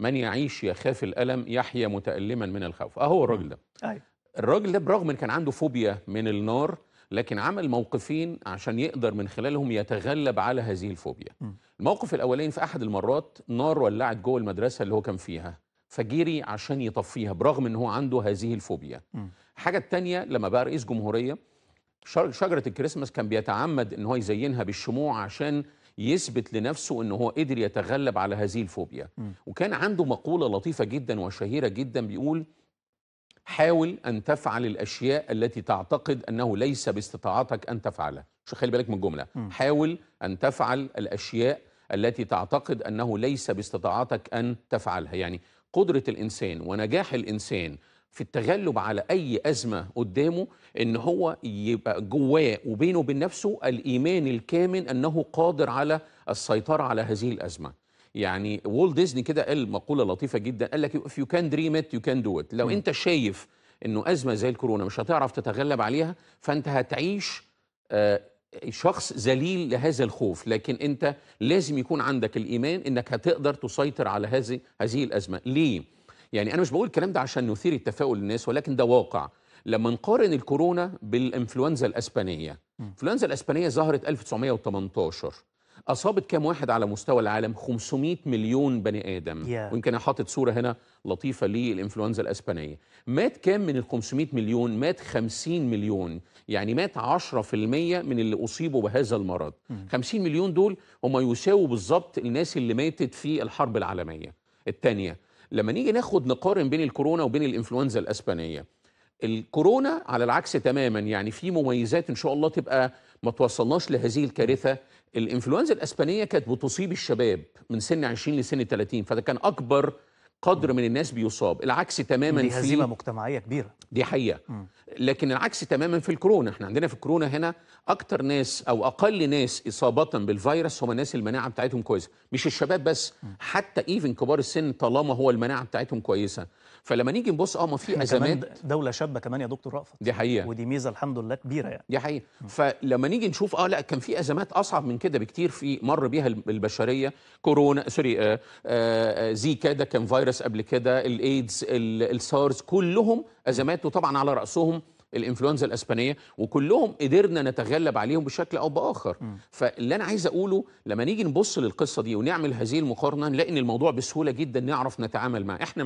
من يعيش يخاف الألم يحيا متألما من الخوف أهو آه، الراجل ده أيوه. الراجل ده برغم إن كان عنده فوبيا من النار لكن عمل موقفين عشان يقدر من خلالهم يتغلب على هذه الفوبيا الموقف الأولين في أحد المرات نار ولعت جوه المدرسة اللي هو كان فيها فجري عشان يطفيها برغم ان هو عنده هذه الفوبيا الحاجه الثانيه لما بقى رئيس جمهوريه شجره الكريسماس كان بيتعمد ان هو يزينها بالشموع عشان يثبت لنفسه ان هو قدر يتغلب على هذه الفوبيا م. وكان عنده مقوله لطيفه جدا وشهيره جدا بيقول حاول ان تفعل الاشياء التي تعتقد انه ليس باستطاعتك ان تفعلها شو خلي بالك من الجمله م. حاول ان تفعل الاشياء التي تعتقد انه ليس باستطاعتك ان تفعلها يعني قدره الانسان ونجاح الانسان في التغلب على أي أزمة قدامه إن هو يبقى جواه وبينه وبين نفسه الإيمان الكامن أنه قادر على السيطرة على هذه الأزمة يعني وول ديزني كده قال مقوله لطيفه جدا قال لك if you can dream it you can do it لو م. انت شايف انه ازمه زي الكورونا مش هتعرف تتغلب عليها فانت هتعيش آه، شخص ذليل لهذا الخوف لكن انت لازم يكون عندك الايمان انك هتقدر تسيطر على هذه هذه الازمه ليه يعني انا مش بقول الكلام ده عشان نثير التفاؤل للناس ولكن ده واقع لما نقارن الكورونا بالانفلونزا الاسبانيه الانفلونزا الاسبانيه ظهرت 1918 اصابت كام واحد على مستوى العالم 500 مليون بني ادم yeah. ويمكن انا حاطط صوره هنا لطيفه للانفلونزا الاسبانيه مات كام من ال 500 مليون مات 50 مليون يعني مات 10% من اللي اصيبوا بهذا المرض mm. 50 مليون دول هم يساووا بالظبط الناس اللي ماتت في الحرب العالميه الثانيه لما نيجي ناخد نقارن بين الكورونا وبين الانفلونزا الاسبانيه الكورونا على العكس تماما يعني في مميزات ان شاء الله تبقى ما توصلناش لهذه الكارثه الانفلونزا الاسبانيه كانت بتصيب الشباب من سن 20 لسن 30 فده كان اكبر قدر من الناس بيصاب العكس تماما دي هزيمه في مجتمعيه كبيره دي حقيقه لكن العكس تماما في الكورونا احنا عندنا في الكورونا هنا اكتر ناس او اقل ناس اصابه بالفيروس هم الناس المناعه بتاعتهم كويسه مش الشباب بس حتى ايفن كبار السن طالما هو المناعه بتاعتهم كويسه فلما نيجي نبص اه ما في ازمات دوله شابه كمان يا دكتور رأفت دي حقيقه ودي ميزه الحمد لله كبيره يعني دي حقيقه م. فلما نيجي نشوف اه لا كان في ازمات اصعب من كده بكتير في مر بيها البشريه كورونا سوري آه آه, آه، زيكا ده كان فيروس فيروس قبل كده الايدز السارس كلهم ازمات وطبعا على راسهم الانفلونزا الاسبانيه وكلهم قدرنا نتغلب عليهم بشكل او باخر م. فاللي انا عايز اقوله لما نيجي نبص للقصه دي ونعمل هذه المقارنه نلاقي ان الموضوع بسهوله جدا نعرف نتعامل معاه احنا